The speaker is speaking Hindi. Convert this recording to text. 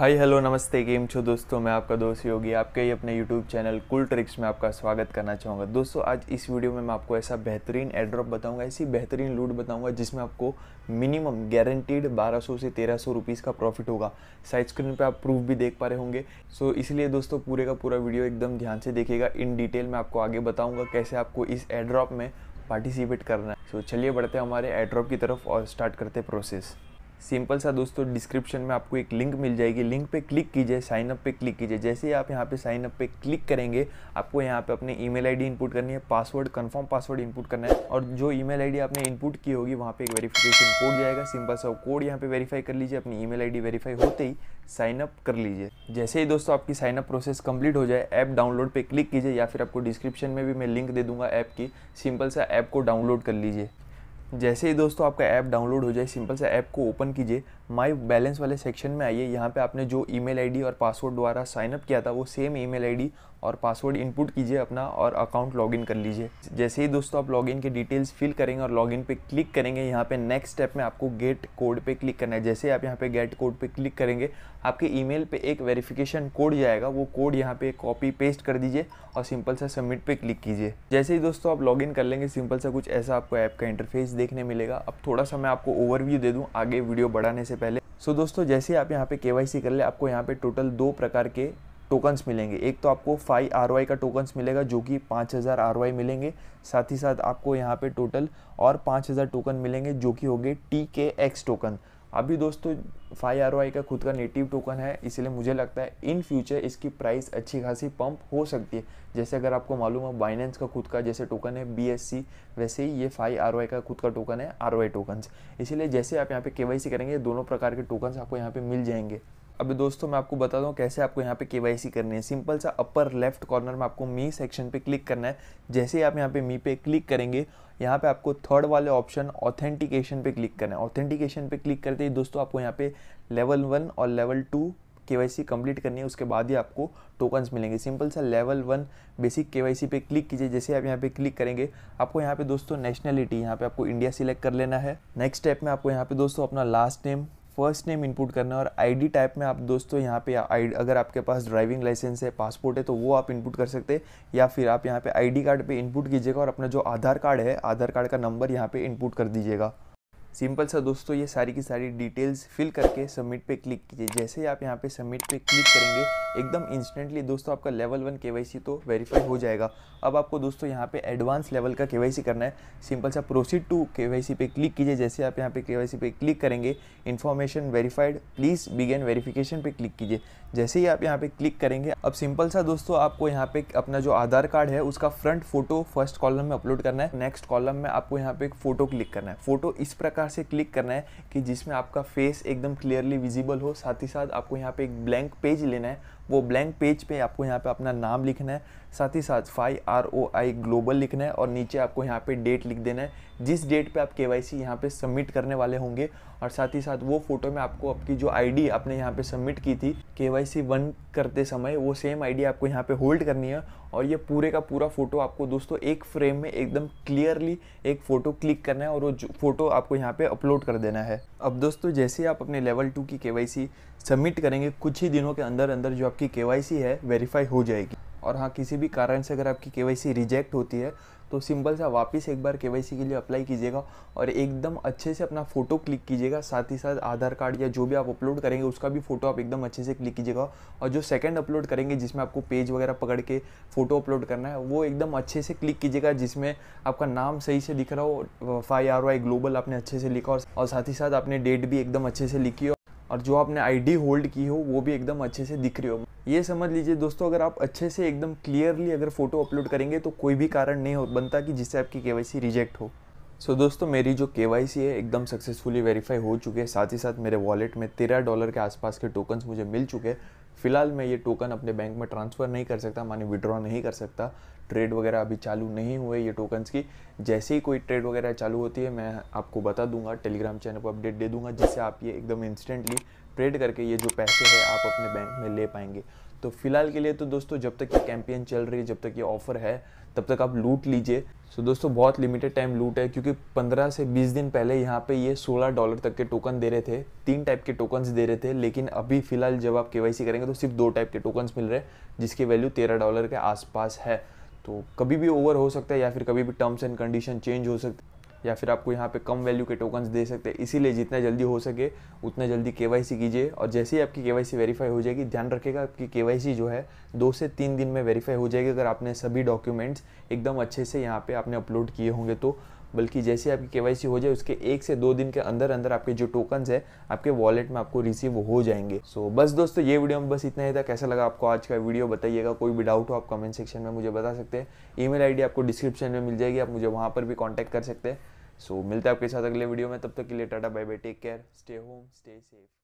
हाय हेलो नमस्ते गेम छो दोस्तों मैं आपका दोस्त योगी आपके ही अपने यूट्यूब चैनल कुल ट्रिक्स में आपका स्वागत करना चाहूँगा दोस्तों आज इस वीडियो में मैं आपको ऐसा बेहतरीन एड्रॉप बताऊँगा ऐसी बेहतरीन लूट बताऊँगा जिसमें आपको मिनिमम गारंटीड 1200 से 1300 रुपीस का प्रॉफिट होगा साइड स्क्रीन पर आप प्रूफ भी देख पा रहे होंगे सो इसलिए दोस्तों पूरे का पूरा वीडियो एकदम ध्यान से देखेगा इन डिटेल मैं आपको आगे बताऊँगा कैसे आपको इस एड्रॉप में पार्टिसिपेट करना है सो चलिए बढ़ते हमारे एड्रॉप की तरफ और स्टार्ट करते प्रोसेस सिंपल सा दोस्तों डिस्क्रिप्शन में आपको एक लिंक मिल जाएगी लिंक पे क्लिक कीजिए साइन अप पे क्लिक कीजिए जैसे ही आप यहाँ पे साइन अप पे क्लिक करेंगे आपको यहाँ पे अपने ईमेल आईडी इनपुट करनी है पासवर्ड कंफर्म पासवर्ड इनपुट करना है और जो ईमेल आईडी आपने इनपुट की होगी वहाँ पे एक वेरीफिकेशन कोड जाएगा सिंपल सा कोड यहाँ पे वेरीफाई कर लीजिए अपनी ई मेल वेरीफाई होते ही साइन अप कर लीजिए जैसे ही दोस्तों आपकी साइन अप प्रोसेस कंप्लीट हो जाए ऐप डाउनलोड पर क्लिक कीजिए या फिर आपको डिस्क्रिप्शन में भी मैं लिंक दे दूंगा ऐप की सिंपल सा ऐप को डाउनलोड कर लीजिए जैसे ही दोस्तों आपका ऐप डाउनलोड हो जाए सिंपल से ऐप को ओपन कीजिए माई बैलेंस वाले सेक्शन में आइए यहाँ पे आपने जो ईमेल आईडी और पासवर्ड द्वारा साइनअप किया था वो सेम ईमेल आईडी और पासवर्ड इनपुट कीजिए अपना और अकाउंट लॉगिन कर लीजिए जैसे ही दोस्तों आप लॉगिन के डिटेल्स फिल करेंगे और लॉगिन पे क्लिक करेंगे यहाँ पे नेक्स्ट स्टेप में आपको गेट कोड पे क्लिक करना है जैसे आप यहाँ पे गेट कोड पे क्लिक करेंगे आपके ईमेल पे एक वेरिफिकेशन कोड जाएगा वो कोड यहाँ पे कॉपी पेस्ट कर दीजिए और सिंपल सा सबमिट पे क्लिक कीजिए जैसे ही दोस्तों आप लॉगिन कर लेंगे सिंपल सा कुछ ऐसा आपको ऐप का इंटरफेस देखने मिलेगा अब थोड़ा सा मैं आपको ओवरव्यू दे दूँ आगे वीडियो बढ़ाने से सो so, दोस्तों जैसे आप यहाँ पे के कर ले आपको यहाँ पे टोटल दो प्रकार के टोकन्स मिलेंगे एक तो आपको फाइव आर का टोकन्स मिलेगा जो कि पाँच हज़ार आर मिलेंगे साथ ही साथ आपको यहाँ पे टोटल और पाँच हज़ार टोकन मिलेंगे जो कि हो गए टी के एक्स टोकन अभी दोस्तों फाइव आर का खुद का नेटिव टोकन है इसलिए मुझे लगता है इन फ्यूचर इसकी प्राइस अच्छी खासी पंप हो सकती है जैसे अगर आपको मालूम है बाइनेंस का खुद का जैसे टोकन है बी वैसे ही ये फाइव आर का खुद का टोकन है आर वाई टोकन इसीलिए जैसे आप यहाँ पे के करेंगे दोनों प्रकार के टोकन्स आपको यहाँ पर मिल जाएंगे अभी दोस्तों मैं आपको बता दूँ कैसे आपको यहाँ पे के करनी है सिंपल सा अपर लेफ्ट कॉर्नर में आपको मी सेक्शन पे क्लिक करना है जैसे ही आप यहाँ पे मी पे क्लिक करेंगे यहाँ पे आपको थर्ड वाले ऑप्शन ऑथेंटिकेशन पे क्लिक करना है ऑथेंटिकेशन पे क्लिक करते ही दोस्तों आपको यहाँ पे लेवल वन और लेवल टू के कंप्लीट करनी है उसके बाद ही आपको टोकन्स मिलेंगे सिंपल सा लेवल वन बेसिक के पे क्लिक कीजिए जैसे आप यहाँ पे क्लिक करेंगे आपको यहाँ पे दोस्तों नेशनलिटी यहाँ पे आपको इंडिया सिलेक्ट कर लेना है नेक्स्ट स्टेप में आपको यहाँ पे दोस्तों अपना last name first name input करना है और आईडी टाइप में आप दोस्तों यहाँ पे अगर आपके पास ड्राइविंग लाइसेंस है पासपोर्ट है तो वो आप इनपुट कर सकते हैं या फिर आप यहाँ पे आईडी कार्ड पे इनपुट कीजिएगा और अपना जो आधार कार्ड है आधार कार्ड का नंबर यहाँ पे इनपुट कर दीजिएगा सिंपल सा दोस्तों ये सारी की सारी डिटेल्स फिल करके सबमिट पे क्लिक कीजिए जैसे ही आप यहाँ पे सबमिट पे क्लिक करेंगे एकदम इंस्टेंटली दोस्तों आपका लेवल वन केवाईसी तो वेरीफाई हो जाएगा अब आपको दोस्तों यहाँ पे एडवांस लेवल का केवाईसी करना है सिंपल सा प्रोसीड टू केवाईसी पे क्लिक कीजिए जैसे आप यहाँ पे केवाईसी पे क्लिक करेंगे information verified please begin verification पे क्लिक कीजिए जैसे ही आप यहाँ पे क्लिक करेंगे अब सिंपल सा दोस्तों आपको यहाँ पे अपना जो आधार कार्ड है उसका फ्रंट फोटो फर्स्ट कॉलम में अपलोड करना है नेक्स्ट कॉलम में आपको यहाँ पे एक फोटो क्लिक करना है फोटो इस प्रकार प्रकार से क्लिक करना है कि जिसमें आपका फेस एकदम क्लियरली विजिबल हो साथ ही साथ आपको यहाँ पे एक ब्लैंक पेज लेना है वो ब्लैंक पेज पे आपको यहाँ पे अपना नाम लिखना है साथ ही साथ five R O I global लिखना है और नीचे आपको यहाँ पे डेट लिख देना है जिस डेट पे आप के वाई सी यहाँ पर सबमिट करने वाले होंगे और साथ ही साथ वो फ़ोटो में आपको आपकी जो आईडी आपने यहाँ पे सबमिट की थी के वाई सी वन करते समय वो सेम आईडी आपको यहाँ पे होल्ड करनी है और ये पूरे का पूरा फ़ोटो आपको दोस्तों एक फ्रेम में एकदम क्लियरली एक फ़ोटो क्लिक करना है और वो फ़ोटो आपको यहाँ पर अपलोड कर देना है अब दोस्तों जैसे आप अपने लेवल टू की के सबमिट करेंगे कुछ ही दिनों के अंदर अंदर जो आपकी के है वेरीफाई हो जाएगी और हाँ किसी भी कारण से अगर आपकी केवाईसी रिजेक्ट होती है तो सिंपल सा वापस एक बार के के लिए अप्लाई कीजिएगा और एकदम अच्छे से अपना फ़ोटो क्लिक कीजिएगा साथ ही साथ आधार कार्ड या जो भी आप अपलोड करेंगे उसका भी फ़ोटो आप एकदम अच्छे से क्लिक कीजिएगा और जो सेकंड अपलोड करेंगे जिसमें आपको पेज वगैरह पकड़ के फ़ोटो अपलोड करना है वो एकदम अच्छे से क्लिक कीजिएगा जिसमें आपका नाम सही से दिख रहा हो फाई आर वाई ग्लोबल आपने अच्छे से लिखा और साथ ही साथ आपने डेट भी एकदम अच्छे से लिखी हो और जो आपने आईडी होल्ड की हो वो भी एकदम अच्छे से दिख रही हो ये समझ लीजिए दोस्तों अगर आप अच्छे से एकदम क्लियरली अगर फ़ोटो अपलोड करेंगे तो कोई भी कारण नहीं हो बनता कि जिससे आपकी के रिजेक्ट हो सो so, दोस्तों मेरी जो के वाई सी है एकदम सक्सेसफुली वेरीफाई हो चुके हैं साथ ही साथ मेरे वॉलेट में तेरह डॉलर के आसपास के टोकन्स मुझे मिल चुके हैं फिलहाल मैं ये टोकन अपने बैंक में ट्रांसफ़र नहीं कर सकता मानी विड्रॉ नहीं कर सकता ट्रेड वगैरह अभी चालू नहीं हुए ये टोकन्स की जैसे ही कोई ट्रेड वगैरह चालू होती है मैं आपको बता दूंगा टेलीग्राम चैनल को अपडेट दे दूंगा जिससे आप ये एकदम इंस्टेंटली ट्रेड करके ये जो पैसे हैं आप अपने बैंक में ले पाएंगे तो फिलहाल के लिए तो दोस्तों जब तक ये कैंपेन चल रही है जब तक ये ऑफर है तब तक आप लूट लीजिए सो दोस्तों बहुत लिमिटेड टाइम लूट है क्योंकि 15 से 20 दिन पहले यहाँ पे ये 16 डॉलर तक के टोकन दे रहे थे तीन टाइप के टोकन्स दे रहे थे लेकिन अभी फ़िलहाल जब आप के करेंगे तो सिर्फ दो टाइप के टोकन्स मिल रहे हैं जिसकी वैल्यू तेरह डॉलर के आसपास है तो कभी भी ओवर हो सकता है या फिर कभी भी टर्म्स एंड कंडीशन चेंज हो सकते या फिर आपको यहाँ पे कम वैल्यू के टोकन्स दे सकते हैं इसीलिए जितना जल्दी हो सके उतना जल्दी के कीजिए और जैसे ही आपकी के वेरीफाई हो जाएगी ध्यान रखेगा आपकी के जो है दो से तीन दिन में वेरीफाई हो जाएगी अगर आपने सभी डॉक्यूमेंट्स एकदम अच्छे से यहाँ पर आपने अपलोड किए होंगे तो बल्कि जैसे आपकी के हो जाए उसके एक से दो दिन के अंदर अंदर आपके जो टोकन्स है आपके वॉलेट में आपको रिसीव हो जाएंगे सो so, बस दोस्तों ये वीडियो में बस इतना ही था कैसा लगा आपको आज का वीडियो बताइएगा कोई भी डाउट हो आप कमेंट सेक्शन में मुझे बता सकते हैं ईमेल आईडी आपको डिस्क्रिप्शन में मिल जाएगी आप मुझे वहाँ पर भी कॉन्टैक्ट कर सकते हैं सो so, मिलते हैं आपके साथ अगले वीडियो में तब तक के लिए tata bye bye take care stay home stay safe